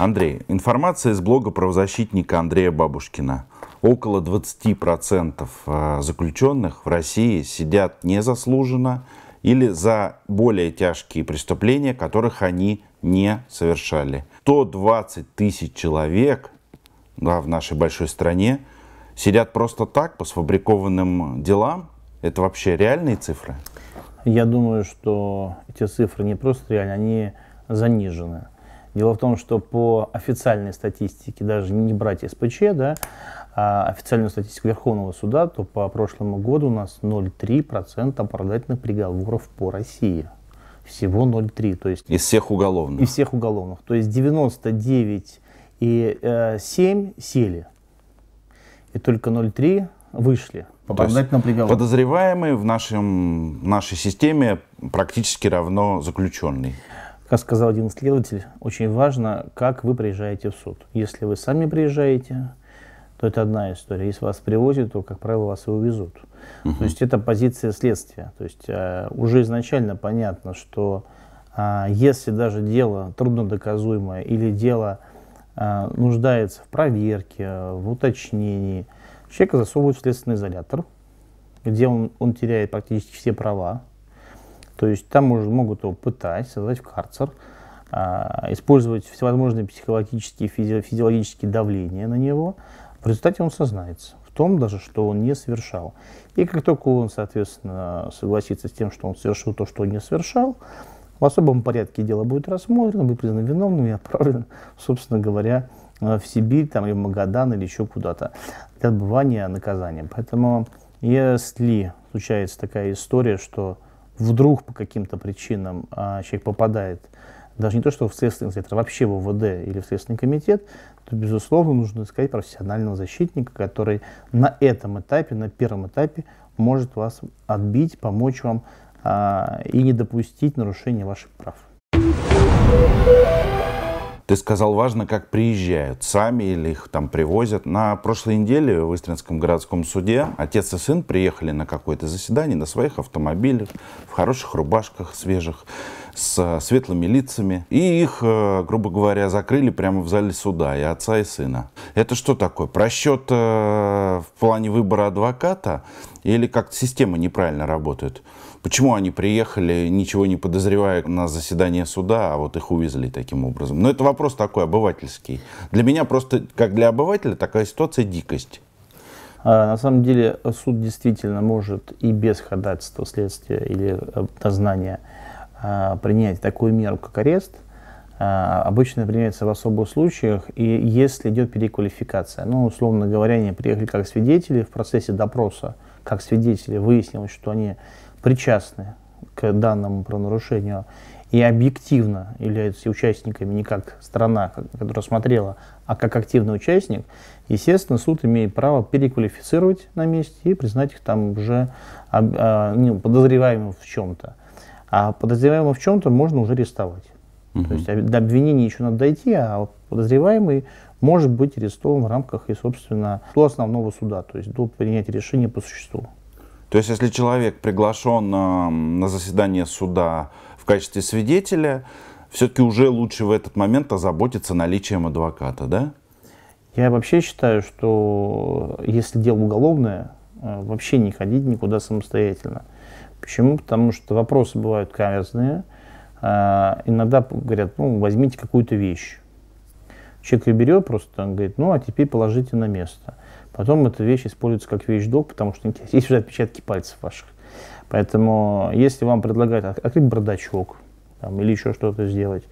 Андрей, информация из блога правозащитника Андрея Бабушкина. Около 20% э, заключенных в России сидят незаслуженно или за более тяжкие преступления, которых они не совершали. 120 тысяч человек да, в нашей большой стране сидят просто так, по сфабрикованным делам. Это вообще реальные цифры? Я думаю, что эти цифры не просто реальные, они занижены. Дело в том, что по официальной статистике, даже не брать СПЧ, да, а официальную статистику Верховного суда, то по прошлому году у нас 0,3% оправдательных приговоров по России. Всего 0,3. То есть из всех уголовных. Из всех уголовных. То есть 99 и 7 э, сели. И только 0,3 вышли. Оправдательным приговором. Подозреваемый в нашем, нашей системе практически равно заключенный. Как сказал один следователь, очень важно, как вы приезжаете в суд. Если вы сами приезжаете, то это одна история. Если вас привозят, то, как правило, вас и увезут. Угу. То есть это позиция следствия. То есть э, уже изначально понятно, что э, если даже дело труднодоказуемое или дело э, нуждается в проверке, в уточнении, человека засовывают в следственный изолятор, где он, он теряет практически все права, то есть там уже могут его пытать, создать в карцер, а, использовать всевозможные психологические, физи физиологические давления на него. В результате он сознается в том даже, что он не совершал. И как только он, соответственно, согласится с тем, что он совершил то, что он не совершал, в особом порядке дело будет рассмотрено, будет признан виновным и отправлен, собственно говоря, э, в Сибирь, там, или в Магадан, или еще куда-то для отбывания наказания. Поэтому если случается такая история, что вдруг по каким-то причинам а, человек попадает даже не то, что в следственный комитет, а вообще в ОВД или в следственный комитет, то, безусловно, нужно искать профессионального защитника, который на этом этапе, на первом этапе может вас отбить, помочь вам а, и не допустить нарушения ваших прав. Ты сказал, важно, как приезжают, сами или их там привозят. На прошлой неделе в Истринском городском суде отец и сын приехали на какое-то заседание на своих автомобилях, в хороших рубашках свежих, с э, светлыми лицами. И их, э, грубо говоря, закрыли прямо в зале суда, и отца, и сына. Это что такое? Просчет э, в плане выбора адвоката или как-то система неправильно работает? Почему они приехали, ничего не подозревая на заседание суда, а вот их увезли таким образом? Но это вопрос такой, обывательский. Для меня просто, как для обывателя, такая ситуация дикость. А, на самом деле суд действительно может и без ходатайства следствия или э, дознания а, принять такую меру, как арест. А, обычно применяется в особых случаях, и если идет переквалификация. Ну, условно говоря, они приехали как свидетели в процессе допроса, как свидетели выяснилось, что они причастны к данному правонарушению и объективно являются участниками не как страна, которая смотрела, а как активный участник, естественно, суд имеет право переквалифицировать на месте и признать их там уже а, а, ну, подозреваемым в чем-то. А подозреваемого в чем-то можно уже арестовать. Угу. То есть до обвинения еще надо дойти, а подозреваемый может быть арестован в рамках и, собственно, до основного суда, то есть до принятия решения по существу. То есть, если человек приглашен на заседание суда в качестве свидетеля, все-таки уже лучше в этот момент озаботиться наличием адвоката, да? Я вообще считаю, что если дело уголовное, э, вообще не ходить никуда самостоятельно. Почему? Потому что вопросы бывают каверзные. А, иногда говорят, ну, возьмите какую-то вещь. Человек ее берет просто, он говорит, ну, а теперь положите на место. Потом эта вещь используется как вещь док, потому что есть уже отпечатки пальцев ваших. Поэтому, если вам предлагают открыть бардачок там, или еще что-то сделать,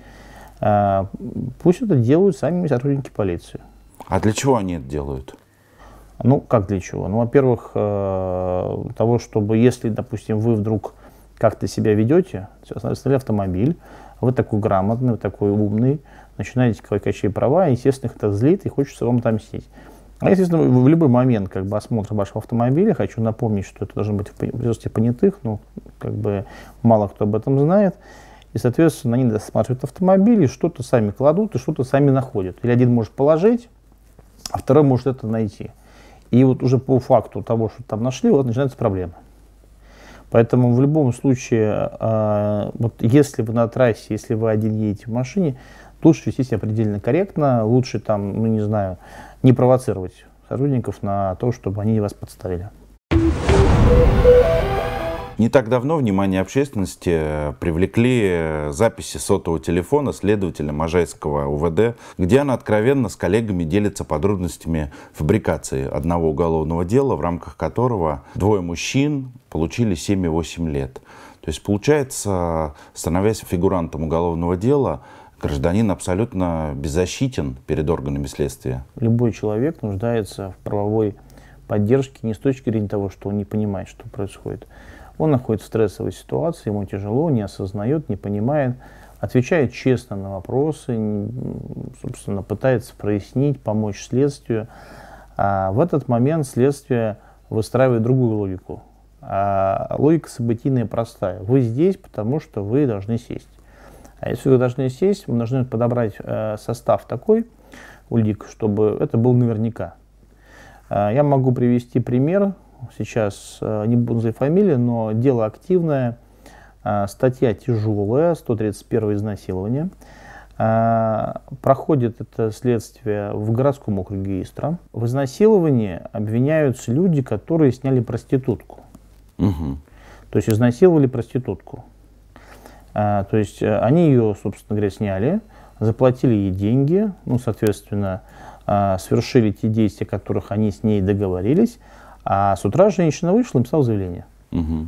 а, пусть это делают сами сотрудники полиции. А для чего они это делают? Ну, как для чего? Ну, во-первых, э, того, чтобы, если, допустим, вы вдруг как-то себя ведете, остановили автомобиль, вы такой грамотный, вы такой умный, начинаете кое-какие права, и, естественно, это злит, и хочется вам отомстить. А естественно, в любой момент как бы, осмотра вашего автомобиля, хочу напомнить, что это должно быть в присутствии понятых, но ну, как бы мало кто об этом знает, и, соответственно, они досматривают автомобили, что-то сами кладут и что-то сами находят. Или один может положить, а второй может это найти. И вот уже по факту того, что там нашли, вот начинается проблема. Поэтому в любом случае, а, вот если вы на трассе, если вы один едете в машине, лучше вести себя предельно корректно, лучше там, ну не знаю, не провоцировать сотрудников на то, чтобы они вас подставили. Не так давно внимание общественности привлекли записи сотового телефона следователя Можайского УВД, где она откровенно с коллегами делится подробностями фабрикации одного уголовного дела, в рамках которого двое мужчин получили 7-8 лет. То есть, получается, становясь фигурантом уголовного дела, гражданин абсолютно беззащитен перед органами следствия. Любой человек нуждается в правовой поддержке не с точки зрения того, что он не понимает, что происходит. Он находится в стрессовой ситуации, ему тяжело, не осознает, не понимает, отвечает честно на вопросы, собственно, пытается прояснить, помочь следствию. А в этот момент следствие выстраивает другую логику. А логика событийная простая. Вы здесь, потому что вы должны сесть. А если вы должны сесть, вы должны подобрать э, состав такой, улик, чтобы это был наверняка. Э, я могу привести пример, сейчас э, не буду называть фамилии, но дело активное, э, статья тяжелая, 131 изнасилование. Э, проходит это следствие в городском округе Истра. В изнасиловании обвиняются люди, которые сняли проститутку. Угу. То есть изнасиловали проститутку. А, то есть э, они ее, собственно говоря, сняли, заплатили ей деньги, ну, соответственно, а, совершили те действия, о которых они с ней договорились, а с утра женщина вышла и написала заявление. Угу.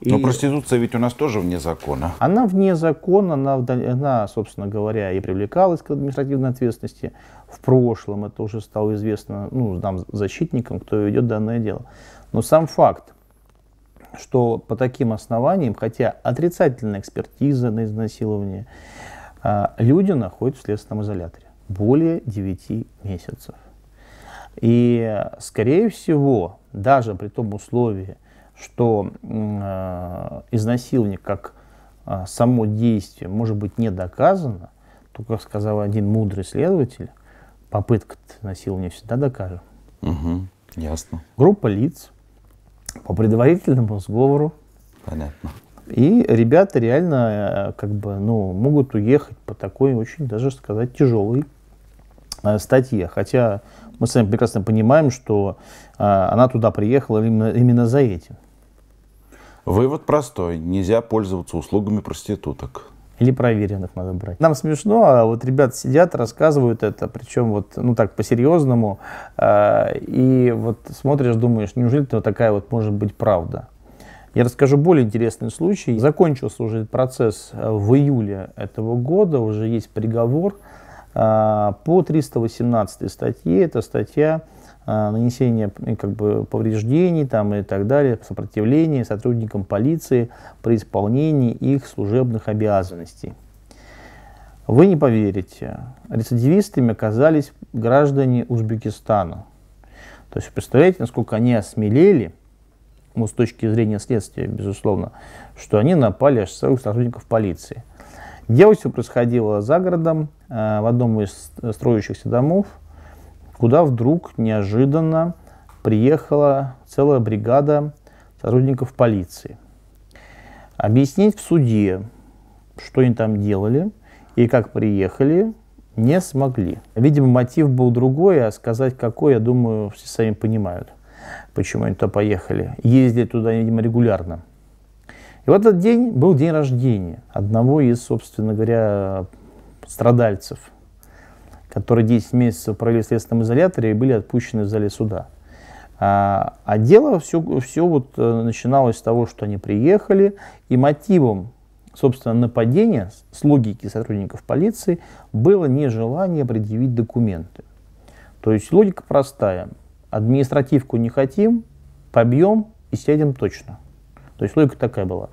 И... Но проституция ведь у нас тоже вне закона. Она вне закона, она, она, собственно говоря, и привлекалась к административной ответственности. В прошлом это уже стало известно ну, нам, защитникам, кто ведет данное дело. Но сам факт что по таким основаниям, хотя отрицательная экспертиза на изнасилование, а, люди находятся в следственном изоляторе более 9 месяцев. И, скорее всего, даже при том условии, что а, изнасилование как а, само действие может быть не доказано, то, как сказал один мудрый следователь, попытка изнасилования всегда докажем. Угу, ясно. Группа лиц, по предварительному сговору. Понятно. И ребята реально э, как бы, ну, могут уехать по такой очень, даже сказать, тяжелой э, статье. Хотя мы с вами прекрасно понимаем, что э, она туда приехала именно, именно за этим. Вывод простой. Нельзя пользоваться услугами проституток. Или проверенных надо брать. Нам смешно, а вот ребята сидят, рассказывают это, причем вот, ну так, по-серьезному, э, и вот смотришь, думаешь, неужели это такая вот может быть правда? Я расскажу более интересный случай. Закончился уже этот процесс э, в июле этого года, уже есть приговор э, по 318 статье, это статья а, нанесение как бы, повреждений там, и так далее, сопротивление сотрудникам полиции при исполнении их служебных обязанностей. Вы не поверите, рецидивистами оказались граждане Узбекистана. То есть, представляете, насколько они осмелели, ну, с точки зрения следствия, безусловно, что они напали аж целых сотрудников полиции. Дело все происходило за городом, а, в одном из строящихся домов, куда вдруг неожиданно приехала целая бригада сотрудников полиции. Объяснить в суде, что они там делали и как приехали, не смогли. Видимо, мотив был другой, а сказать какой, я думаю, все сами понимают, почему они туда поехали. Ездили туда, видимо, регулярно. И в этот день был день рождения одного из, собственно говоря, страдальцев – которые 10 месяцев провели в следственном изоляторе и были отпущены в зале суда. А, а дело все, все вот э, начиналось с того, что они приехали, и мотивом, собственно, нападения с логики сотрудников полиции было нежелание предъявить документы. То есть логика простая. Административку не хотим, побьем и сядем точно. То есть логика такая была.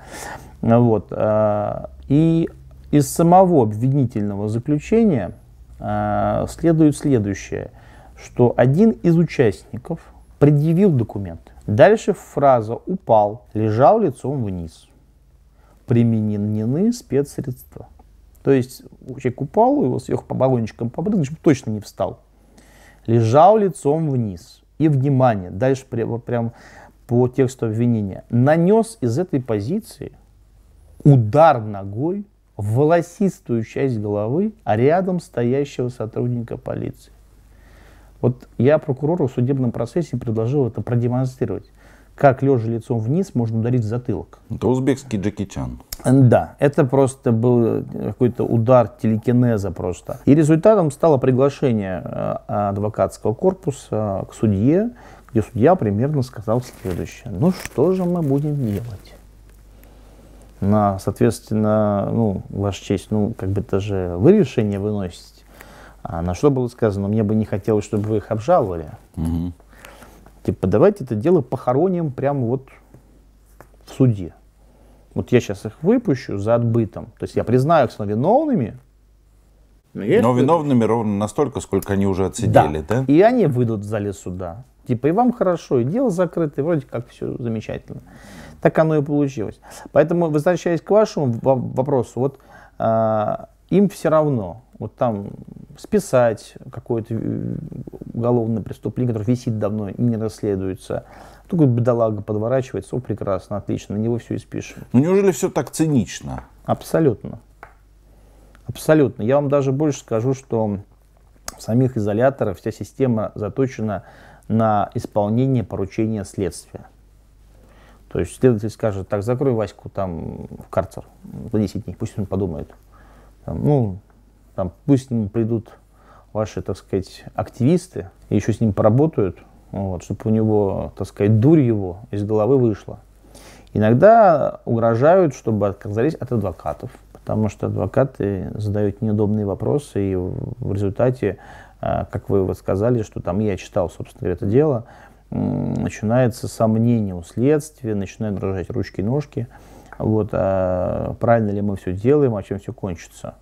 Вот. А, и из самого обвинительного заключения – а, следует следующее, что один из участников предъявил документы. Дальше фраза «упал», «лежал лицом вниз», «применены спецсредства». То есть человек упал, его сверху по баллончикам побрызгали, чтобы точно не встал. Лежал лицом вниз. И, внимание, дальше прямо, прямо по тексту обвинения, нанес из этой позиции удар ногой в волосистую часть головы а рядом стоящего сотрудника полиции. Вот я прокурору в судебном процессе предложил это продемонстрировать. Как лежа лицом вниз, можно ударить в затылок. Это узбекский Джеки Чан. Да, это просто был э, какой-то удар телекинеза просто. И результатом стало приглашение э, адвокатского корпуса к судье, где судья примерно сказал следующее. Ну что же мы будем делать? на, соответственно, ну, Ваша честь, ну, как бы даже вы решение выносите. А на что было сказано, мне бы не хотелось, чтобы вы их обжаловали. Угу. Типа, давайте это дело похороним прямо вот в суде. Вот я сейчас их выпущу за отбытом. То есть я признаю их виновными. Но, но виновными ровно настолько, сколько они уже отсидели, да? да? И они выйдут в зале суда. Типа, и вам хорошо, и дело закрыто, и вроде как все замечательно. Так оно и получилось. Поэтому, возвращаясь к вашему вопросу, вот э, им все равно, вот там списать какое-то э, уголовное преступление, которое висит давно и не расследуется. Только бедолага подворачивается, о, прекрасно, отлично, на него все и спишем. Ну неужели все так цинично? Абсолютно. Абсолютно. Я вам даже больше скажу, что в самих изоляторах вся система заточена на исполнение поручения следствия. То есть следователь скажет, так, закрой Ваську там в карцер на 10 дней, пусть он подумает. Там, ну, там, пусть с ним придут ваши, так сказать, активисты, и еще с ним поработают, вот, чтобы у него, так сказать, дурь его из головы вышла. Иногда угрожают, чтобы отказались от адвокатов, потому что адвокаты задают неудобные вопросы, и в результате, а, как вы вот сказали, что там я читал, собственно говоря, это дело, начинается сомнение у следствия, начинают дрожать ручки и ножки, вот, а правильно ли мы все делаем, а чем все кончится.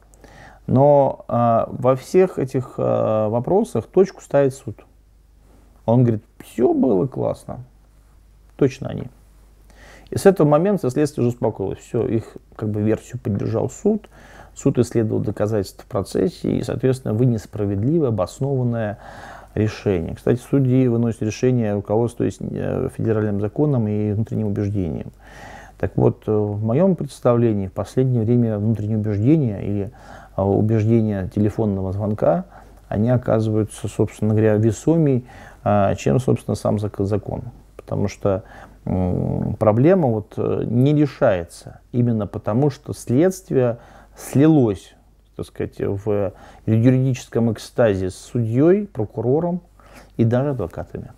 Но а, во всех этих а, вопросах точку ставит суд. Он говорит, все было классно, точно они. И с этого момента следствие уже успокоилось. Все, их как бы версию поддержал суд. Суд исследовал доказательства в процессе и, соответственно, вынес справедливое, обоснованное Решение, Кстати, судьи выносят решения, руководствуясь э, федеральным законом и внутренним убеждением. Так вот, э, в моем представлении в последнее время внутренние убеждения или э, убеждения телефонного звонка, они оказываются, собственно говоря, весомее, чем, собственно, сам закон. Потому что проблема вот не решается именно потому, что следствие слилось так сказать, в юридическом экстазе с судьей, прокурором и даже адвокатами.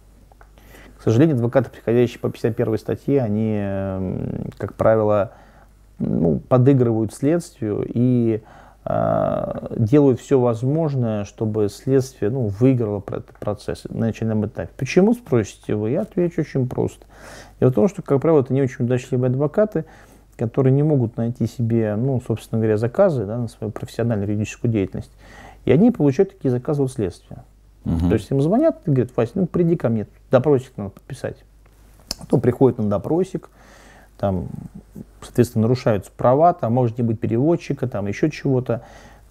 К сожалению, адвокаты, приходящие по 51 статье, они, как правило, ну, подыгрывают следствию и э, делают все возможное, чтобы следствие ну, выиграло этот процесс на начальном этапе. Почему, спросите вы? Я отвечу очень просто. Дело в том, что, как правило, это не очень удачливые адвокаты, которые не могут найти себе, ну, собственно говоря, заказы да, на свою профессиональную юридическую деятельность. И они получают такие заказы у следствия. Угу. То есть им звонят и говорят, Вася, ну приди ко мне, допросик надо подписать. Потом приходит на допросик, там, соответственно, нарушаются права, там может не быть переводчика, там еще чего-то.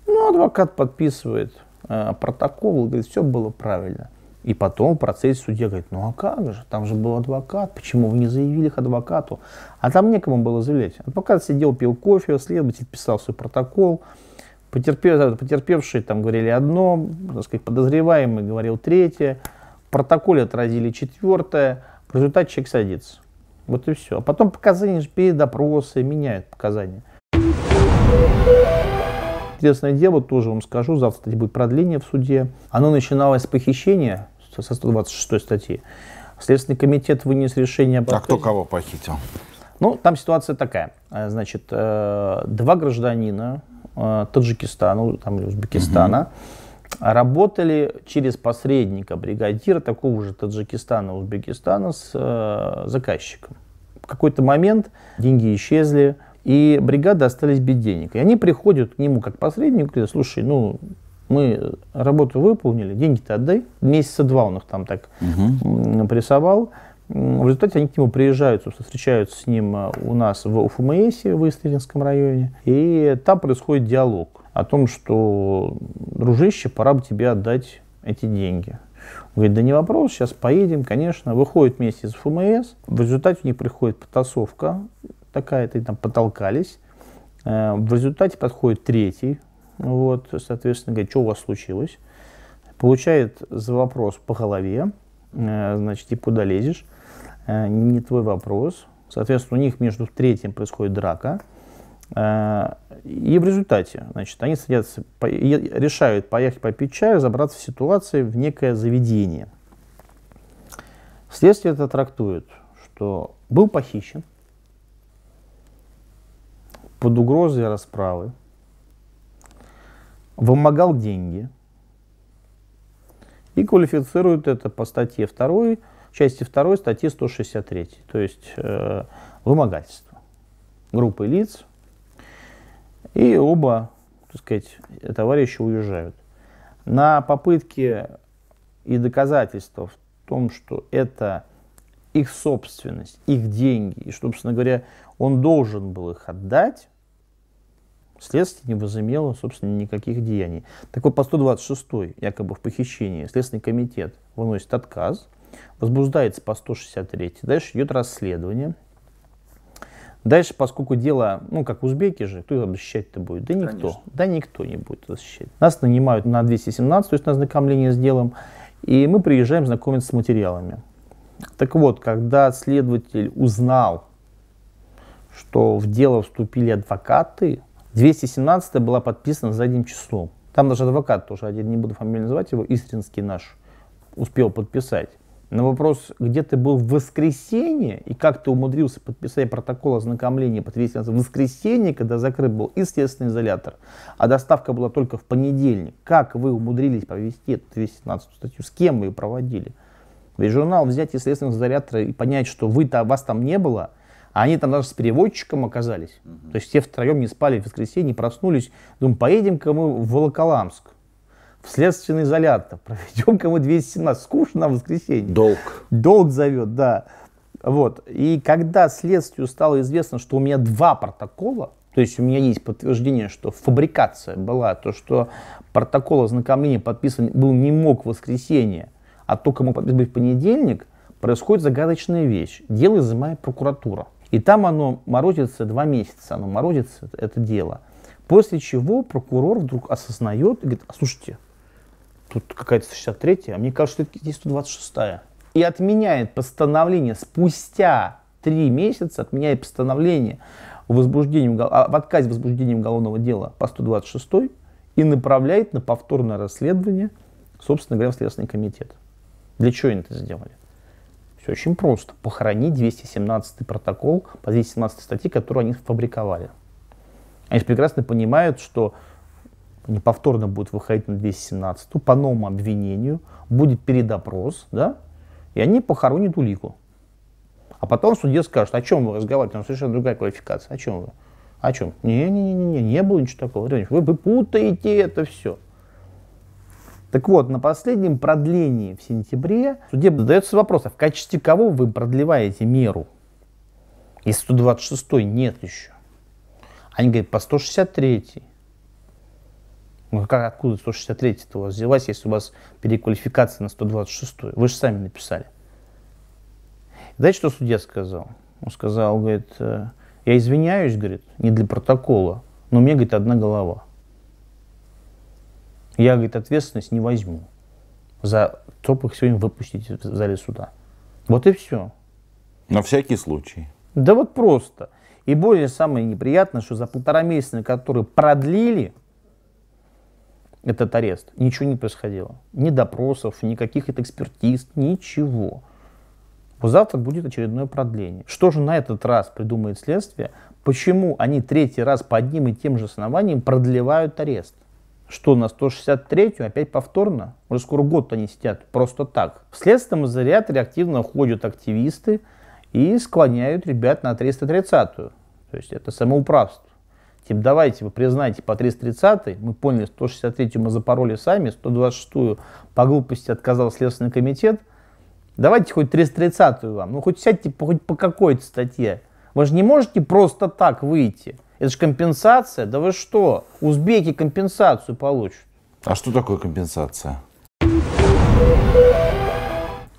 Ну, адвокат подписывает э, протокол и говорит, все было правильно. И потом в процессе судья говорит, ну а как же, там же был адвокат, почему вы не заявили их адвокату? А там некому было заявлять. Адвокат сидел, пил кофе, следователь писал свой протокол, Потерпев, потерпевшие там говорили одно, так сказать, подозреваемый говорил третье, в протоколе отразили четвертое, в результате человек садится. Вот и все. А потом показания же перед допросы меняют показания. Интересное дело, тоже вам скажу, завтра кстати, будет продление в суде. Оно начиналось с похищения, со 126 статьи. Следственный комитет вынес решение об отказе. А кто кого похитил? Ну, там ситуация такая. Э, значит, э, два гражданина э, Таджикистана там, Узбекистана угу. работали через посредника бригадира такого же Таджикистана, Узбекистана с заказчиком. В какой-то момент деньги исчезли, и бригады остались без денег. И они приходят к нему как посредник, говорят, слушай, ну, мы работу выполнили, деньги-то отдай. Месяца два он их там так угу. прессовал. В результате они к нему приезжают, встречаются с ним э, у нас в УФМСе, в Истринском районе. И там происходит диалог о том, что, дружище, пора бы тебе отдать эти деньги. Он говорит, да не вопрос, сейчас поедем, конечно. Выходит вместе из ФМС. В результате у них приходит потасовка такая-то, там потолкались. Э, в результате подходит третий вот, соответственно, говорит, что у вас случилось? Получает за вопрос по голове, э, значит, и куда лезешь? Э, Не твой вопрос. Соответственно, у них между третьим происходит драка. Э, и в результате, значит, они садятся, решают поехать попить чаю, забраться в ситуации в некое заведение. Следствие это трактует, что был похищен под угрозой расправы, вымогал деньги. И квалифицируют это по статье 2, части 2 статьи 163, то есть э, вымогательство группы лиц. И оба, так сказать, товарищи уезжают. На попытке и доказательства в том, что это их собственность, их деньги, и, собственно говоря, он должен был их отдать, Следствие не возымело, собственно, никаких деяний. Так вот, по 126 якобы в похищении Следственный комитет выносит отказ, возбуждается по 163, дальше идет расследование. Дальше, поскольку дело, ну, как узбеки же, кто его защищать-то будет? Да никто. Конечно. Да никто не будет защищать. Нас нанимают на 217, то есть на ознакомление с делом, и мы приезжаем знакомиться с материалами. Так вот, когда следователь узнал, что в дело вступили адвокаты, 217 была подписана за одним числом. Там даже адвокат тоже, один не буду фамилию называть его, Истринский наш, успел подписать. На вопрос, где ты был в воскресенье и как ты умудрился подписать протокол ознакомления по 217 в воскресенье, когда закрыт был и изолятор, а доставка была только в понедельник. Как вы умудрились провести эту 217 статью? С кем вы ее проводили? Ведь журнал взять из изолятор и понять, что вы -то, вас там не было – а они там даже с переводчиком оказались. Угу. То есть все втроем не спали в воскресенье, проснулись. думаем, поедем-ка мы в Волоколамск, в следственный изолятор, проведем-ка мы 217. Скучно нам в воскресенье. Долг. Долг зовет, да. Вот. И когда следствию стало известно, что у меня два протокола, то есть у меня есть подтверждение, что фабрикация была, то, что протокол ознакомления подписан был не мог в воскресенье, а только мог подписан быть в понедельник, происходит загадочная вещь. Дело изымает прокуратура. И там оно морозится два месяца, оно морозится, это дело. После чего прокурор вдруг осознает и говорит, а слушайте, тут какая-то 63-я, а мне кажется, что здесь 126-я. И отменяет постановление спустя три месяца, отменяет постановление о возбуждении, а, в отказе возбуждения уголовного дела по 126 и направляет на повторное расследование, собственно говоря, в Следственный комитет. Для чего они это сделали? Все очень просто. Похоронить 217 протокол по 217 статье, которую они фабриковали. Они прекрасно понимают, что они повторно будут выходить на 217 по новому обвинению, будет передопрос, да, и они похоронят улику. А потом судья скажет, о чем вы разговариваете, там совершенно другая квалификация, о чем вы? О чем? Не-не-не, не было ничего такого. Вы, вы путаете это все. Так вот, на последнем продлении в сентябре суде задается вопрос, а в качестве кого вы продлеваете меру? И 126 нет еще. Они говорят, по 163. Ну, как, откуда 163-то у вас взялась, если у вас переквалификация на 126? Вы же сами написали. знаете, что судья сказал? Он сказал, говорит, «Э, я извиняюсь, говорит, не для протокола, но у меня, говорит, одна голова. Я, говорит, ответственность не возьму за то, как сегодня выпустите в зале суда. Вот и все. На всякий случай. Да вот просто. И более самое неприятное, что за полтора месяца, на которые продлили этот арест, ничего не происходило. Ни допросов, никаких экспертиз, ничего. Вот завтра будет очередное продление. Что же на этот раз придумает следствие? Почему они третий раз по одним и тем же основаниям продлевают арест? что на 163-ю опять повторно. Уже скоро год они сидят просто так. Вследствие из ряд реактивно ходят активисты и склоняют ребят на 330-ю. То есть это самоуправство. Тип, давайте вы признаете по 330 мы поняли, 163-ю мы запороли сами, 126-ю по глупости отказал Следственный комитет. Давайте хоть 330-ю вам, ну хоть сядьте хоть по какой-то статье. Вы же не можете просто так выйти. Это же компенсация. Да вы что? Узбеки компенсацию получат. А что такое компенсация?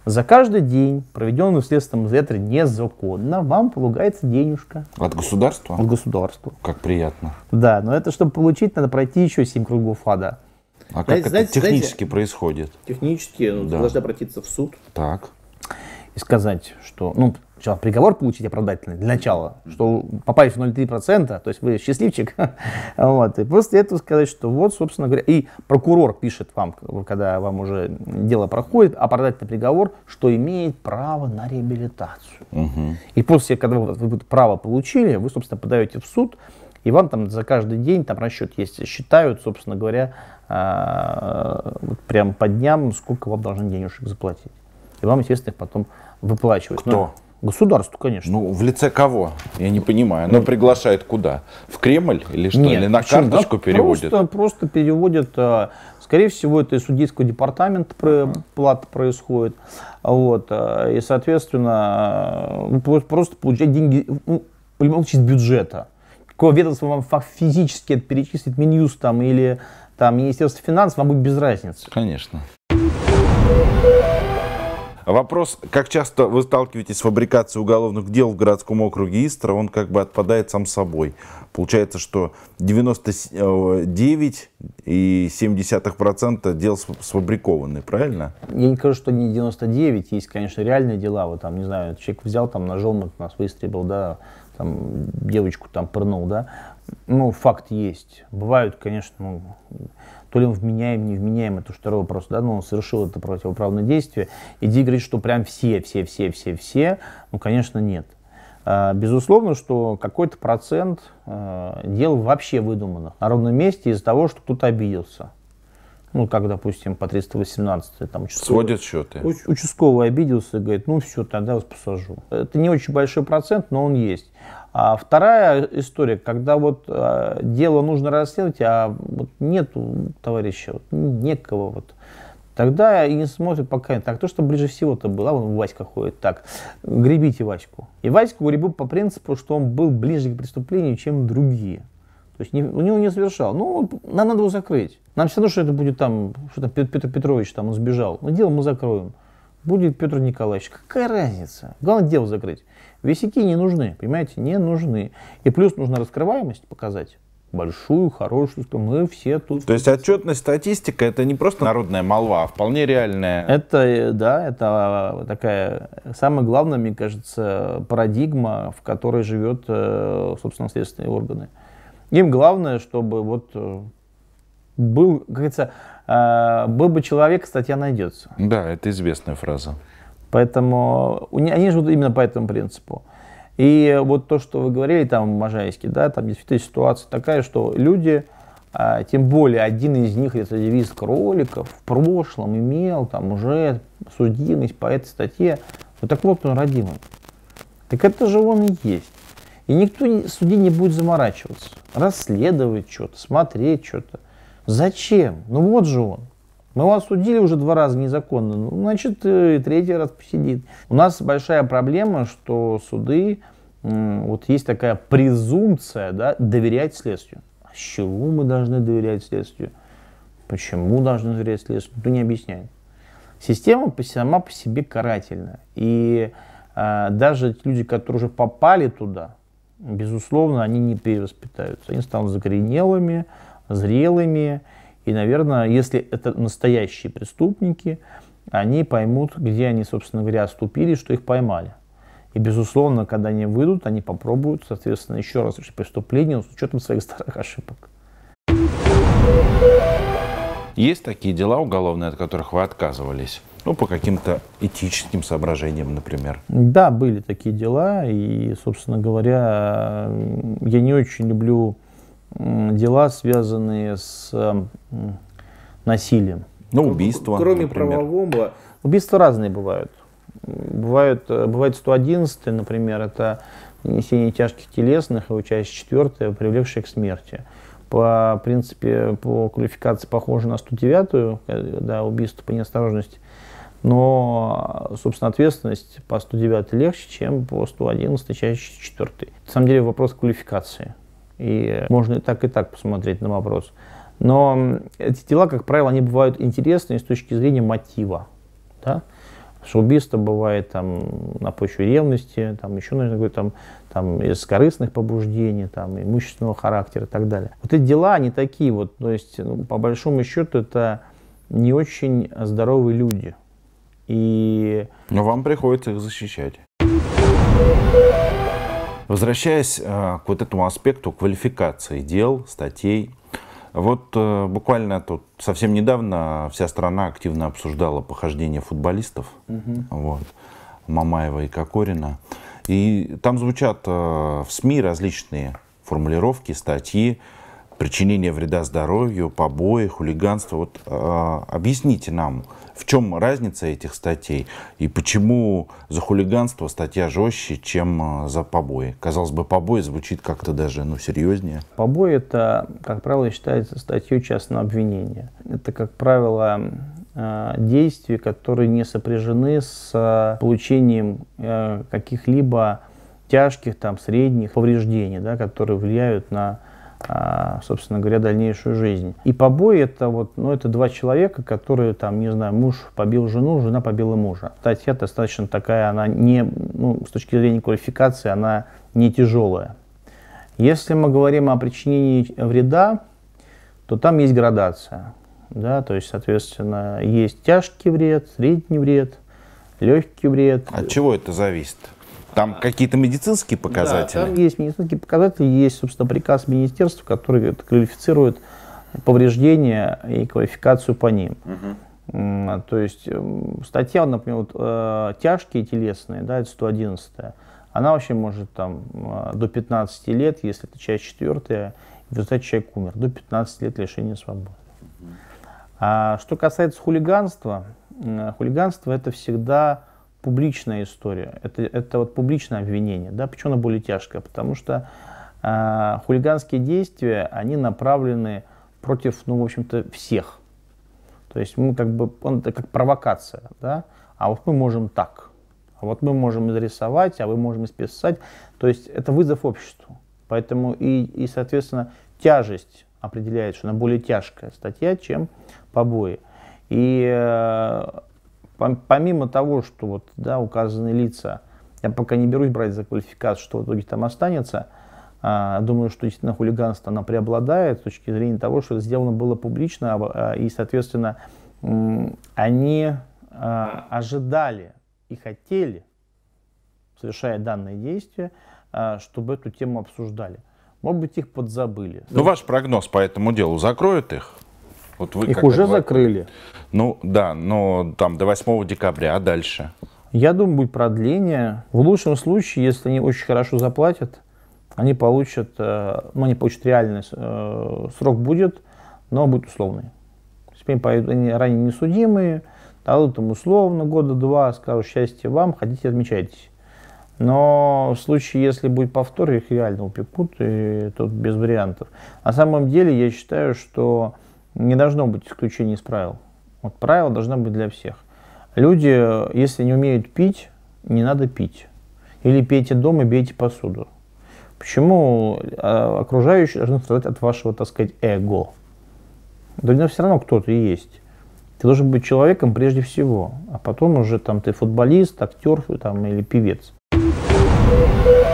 За каждый день, проведенный в следственном изоляторе незаконно, вам полагается денежка. От государства? От государства. Как приятно. Да, но это чтобы получить, надо пройти еще семь кругов ада. А знаете, как это знаете, технически знаете, происходит? Технически ну, да. должны обратиться в суд. Так и сказать, что, ну, сначала приговор получить оправдательный для начала, что попались в 0,3%, то есть вы счастливчик, вот, и после этого сказать, что вот, собственно говоря, и прокурор пишет вам, когда вам уже дело проходит, оправдательный приговор, что имеет право на реабилитацию. Угу. И после, когда вы, вы право получили, вы, собственно, подаете в суд, и вам там за каждый день там расчет есть, считают, собственно говоря, а, вот прям по дням, сколько вам должны денежек заплатить. И вам, естественно, их потом выплачивать. Кто? Ну, Государству, конечно. Ну, в лице кого? Я не понимаю. Но ну, приглашает куда? В Кремль или что? Нет, или на почему? карточку переводит? Просто, просто переводит. А, скорее всего, это из судейского департамента плата происходит. Вот. А, и, соответственно, а, просто получать деньги, ну, в любом случае, из бюджета. Какое ведомство вам физически это перечислит, Минюст там или там Министерство финансов, вам будет без разницы. Конечно. Вопрос, как часто вы сталкиваетесь с фабрикацией уголовных дел в городском округе Истра, он как бы отпадает сам собой. Получается, что 99,7% дел сфабрикованы, правильно? Я не скажу, что не 99, есть, конечно, реальные дела. Вот там, не знаю, человек взял, там, ножом от нас выстрелил, да, там, девочку там пырнул, да. Ну, факт есть. Бывают, конечно, ну, то ли он вменяем, не вменяем, это второй вопрос, да, но он совершил это противоправное действие. Иди говорит, что прям все, все, все, все, все, ну, конечно, нет. А, безусловно, что какой-то процент а, дел вообще выдумано на ровном месте из-за того, что кто-то обиделся. Ну, как, допустим, по 318 там участковый, Сводят счеты. Участковый обиделся и говорит, ну все, тогда вас посажу. Это не очень большой процент, но он есть. А вторая история, когда вот а, дело нужно расследовать, а вот нет товарища, вот, некого вот. Тогда и не смотрят пока. Так то, что ближе всего-то было, а вон Васька ходит так. Гребите Ваську. И Ваську гребут по принципу, что он был ближе к преступлению, чем другие. То есть не, у него не совершал. Ну, нам надо его закрыть. Нам все равно, что это будет там, что то Петр Петрович там, он сбежал. Но ну, дело мы закроем. Будет Петр Николаевич. Какая разница? Главное дело закрыть. Висяки не нужны, понимаете, не нужны. И плюс нужно раскрываемость показать большую, хорошую, что мы все тут... То есть отчетность, статистика, это не просто народная молва, а вполне реальная... Это, э, да, это а, такая самая главная, мне кажется, парадигма, в которой живет, э, собственно, следственные органы. Им главное, чтобы вот э, был, как говорится, был бы человек, статья найдется. Да, это известная фраза. Поэтому они живут именно по этому принципу. И вот то, что вы говорили там в Можайске, да, там действительно ситуация такая, что люди, а, тем более один из них, это девиз кроликов, в прошлом имел там уже судимость по этой статье. Вот так вот он родимый. Так это же он и есть. И никто не, судей не будет заморачиваться, расследовать что-то, смотреть что-то. Зачем? Ну вот же он. Мы его осудили уже два раза незаконно, ну, значит, э, и третий раз посидит. У нас большая проблема, что суды, вот есть такая презумпция да, доверять следствию. А с чего мы должны доверять следствию? Почему должны доверять следствию? Никто не объясняет. Система сама по себе карательная, И э, даже люди, которые уже попали туда, безусловно, они не перевоспитаются. Они станут закоренелыми, зрелыми, и, наверное, если это настоящие преступники, они поймут, где они, собственно говоря, оступили, что их поймали. И, безусловно, когда они выйдут, они попробуют, соответственно, еще раз совершить преступление с учетом своих старых ошибок. Есть такие дела уголовные, от которых вы отказывались? Ну, по каким-то этическим соображениям, например. Да, были такие дела. И, собственно говоря, я не очень люблю дела, связанные с насилием. Ну, убийство. Кроме например. правового. Убийства разные бывают. Бывают, э, бывает 111, например, это нанесение тяжких телесных, и часть четвертая, привлекшая к смерти. По принципе, по квалификации похоже на 109-ю, э, да, убийство по неосторожности, но, собственно, ответственность по 109 легче, чем по 111 часть 4. На самом деле вопрос квалификации. И можно и так, и так посмотреть на вопрос. Но эти дела, как правило, они бывают интересны с точки зрения мотива. Да? шоу бывает там, на почве ревности, там, еще наверное, там, там, из корыстных побуждений, там, имущественного характера и так далее. Вот эти дела, они такие вот, то есть, ну, по большому счету, это не очень здоровые люди. И... Но вам приходится их защищать. Возвращаясь э, к вот этому аспекту квалификации дел, статей, вот э, буквально тут совсем недавно вся страна активно обсуждала похождение футболистов, угу. вот, Мамаева и Кокорина. И там звучат э, в СМИ различные формулировки, статьи, причинение вреда здоровью, побои, хулиганство. Вот объясните нам, в чем разница этих статей и почему за хулиганство статья жестче, чем э, за побои? Казалось бы, побои звучит как-то даже ну, серьезнее. Побои это, как правило, считается статьей частного обвинения. Это, как правило, э, действия, которые не сопряжены с э, получением каких-либо тяжких, там, средних повреждений, да, которые влияют на а, собственно говоря, дальнейшую жизнь. И побои это вот, ну, это два человека, которые там, не знаю, муж побил жену, жена побила мужа. Статья достаточно такая, она не, ну, с точки зрения квалификации, она не тяжелая. Если мы говорим о причинении вреда, то там есть градация. Да, то есть, соответственно, есть тяжкий вред, средний вред, легкий вред. От чего это зависит? Там какие-то медицинские показатели? Да, там есть медицинские показатели, есть, собственно, приказ министерства, который квалифицирует повреждения и квалификацию по ним. Угу. То есть эм, статья, например, вот, э, тяжкие телесные, да, это 111 она вообще может там э, до 15 лет, если это часть четвертая, в результате человек умер, до 15 лет лишения свободы. А что касается хулиганства, хулиганство это всегда публичная история, это, это вот публичное обвинение. Да? Почему оно более тяжкое? Потому что э, хулиганские действия, они направлены против, ну, в общем-то, всех. То есть мы как бы, он, это как провокация, да? А вот мы можем так, а вот мы можем изрисовать, а вы можем исписать. То есть это вызов обществу. Поэтому и, и соответственно, тяжесть определяет, что она более тяжкая статья, чем побои. И э, помимо того, что вот, да, указанные лица, я пока не берусь брать за квалификацию, что в итоге там останется, а, думаю, что действительно хулиганство оно преобладает с точки зрения того, что это сделано было публично, а, а, и, соответственно, они ожидали и хотели, совершая данное действие, чтобы эту тему обсуждали. Может быть, их подзабыли. Ну, ваш прогноз по этому делу закроют их? Вот вы Их уже адвокат. закрыли. Ну да, но там до 8 декабря, а дальше? Я думаю, будет продление. В лучшем случае, если они очень хорошо заплатят, они получат, э, ну, они получат реальный э, срок будет, но будет условный. Теперь поедут, они ранее несудимые, судимые, дадут им условно года два, скажут счастье вам, хотите отмечайтесь. Но в случае, если будет повтор, их реально упекут, и тут без вариантов. На самом деле, я считаю, что не должно быть исключений из правил. Вот правило должно быть для всех. Люди, э, если не умеют пить, не надо пить. Или пейте дома, бейте посуду. Почему э, окружающие должны страдать от вашего, так сказать, эго? Да у него все равно кто-то есть. Ты должен быть человеком прежде всего, а потом уже там ты футболист, актер там, или певец. thank you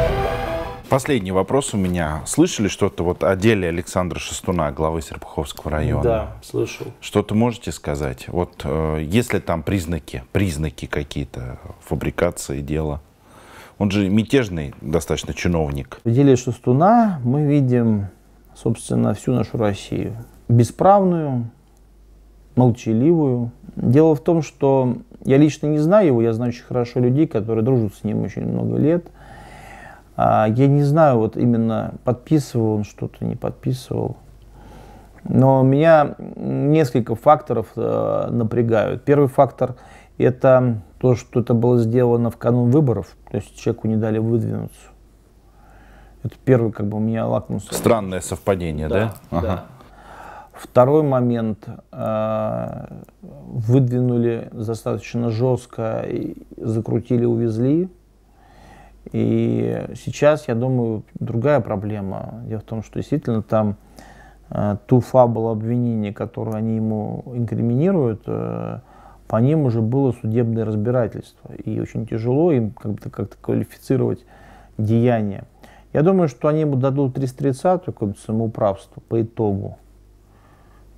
Последний вопрос у меня. Слышали что-то вот о деле Александра Шестуна, главы Серпуховского района? Да, слышал. Что-то можете сказать? Вот э, если там признаки, признаки какие-то фабрикации дела? Он же мятежный достаточно чиновник. В деле Шестуна мы видим, собственно, всю нашу Россию. Бесправную, молчаливую. Дело в том, что я лично не знаю его, я знаю очень хорошо людей, которые дружат с ним очень много лет – а, я не знаю, вот именно подписывал он что-то, не подписывал. Но меня несколько факторов э, напрягают. Первый фактор – это то, что это было сделано в канун выборов, то есть человеку не дали выдвинуться. Это первый, как бы, у меня лакмус. Странное совпадение, да? Да. Ага. Второй момент. Э, выдвинули достаточно жестко, и закрутили, увезли. И сейчас, я думаю, другая проблема. Дело в том, что действительно там э, ту фабулу обвинения, которую они ему инкриминируют, э, по ним уже было судебное разбирательство. И очень тяжело им как-то как квалифицировать деяния. Я думаю, что они ему дадут 330 какое-то самоуправство по итогу.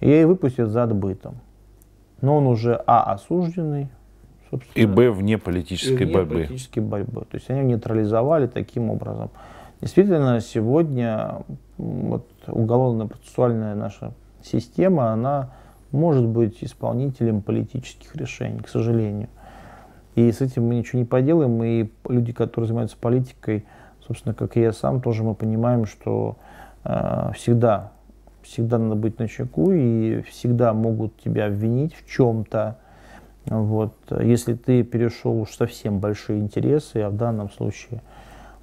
И выпустят за отбытым. Но он уже А осужденный, и Б вне политической и вне борьбы. политической борьбы. То есть они нейтрализовали таким образом. Действительно, сегодня вот, уголовно-процессуальная наша система, она может быть исполнителем политических решений, к сожалению. И с этим мы ничего не поделаем. И люди, которые занимаются политикой, собственно, как и я сам, тоже мы понимаем, что э, всегда, всегда надо быть на чеку и всегда могут тебя обвинить в чем-то, вот. Если ты перешел уж совсем большие интересы, а в данном случае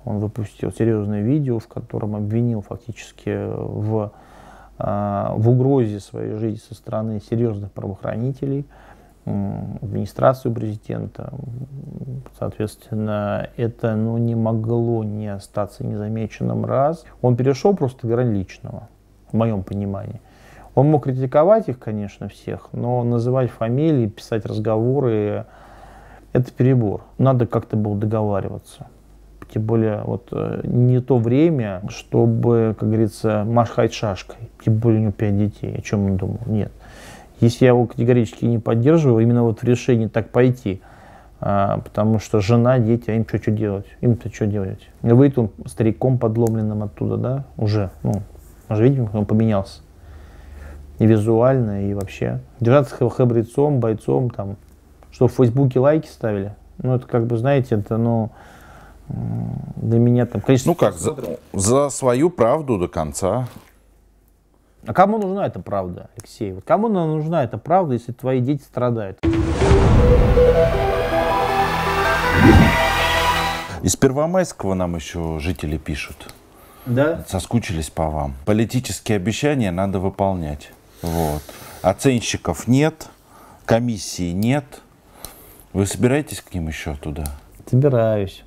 он выпустил серьезное видео, в котором обвинил фактически в, а, в угрозе своей жизни со стороны серьезных правоохранителей, администрацию президента. Соответственно, это ну, не могло не остаться незамеченным раз. Он перешел просто грань личного, в моем понимании. Он мог критиковать их, конечно, всех, но называть фамилии, писать разговоры – это перебор. Надо как-то было договариваться. Тем более вот э, не то время, чтобы, как говорится, махать шашкой. Тем более у него пять детей. О чем он думал? Нет. Если я его категорически не поддерживаю, именно вот в решении так пойти, а, потому что жена, дети, а им что, что делать? Им-то что делать? Выйдет он стариком подломленным оттуда, да, уже, ну, мы же видим, он поменялся и визуально, и вообще. Держаться храбрецом, бойцом, там, что в Фейсбуке лайки ставили. Ну, это как бы, знаете, это, ну, для меня там конечно. Ну как, за, за свою правду до конца. А кому нужна эта правда, Алексей? Вот кому нужна эта правда, если твои дети страдают? Из Первомайского нам еще жители пишут. Да? Соскучились по вам. Политические обещания надо выполнять. Вот. Оценщиков нет, комиссии нет. Вы собираетесь к ним еще туда? Собираюсь.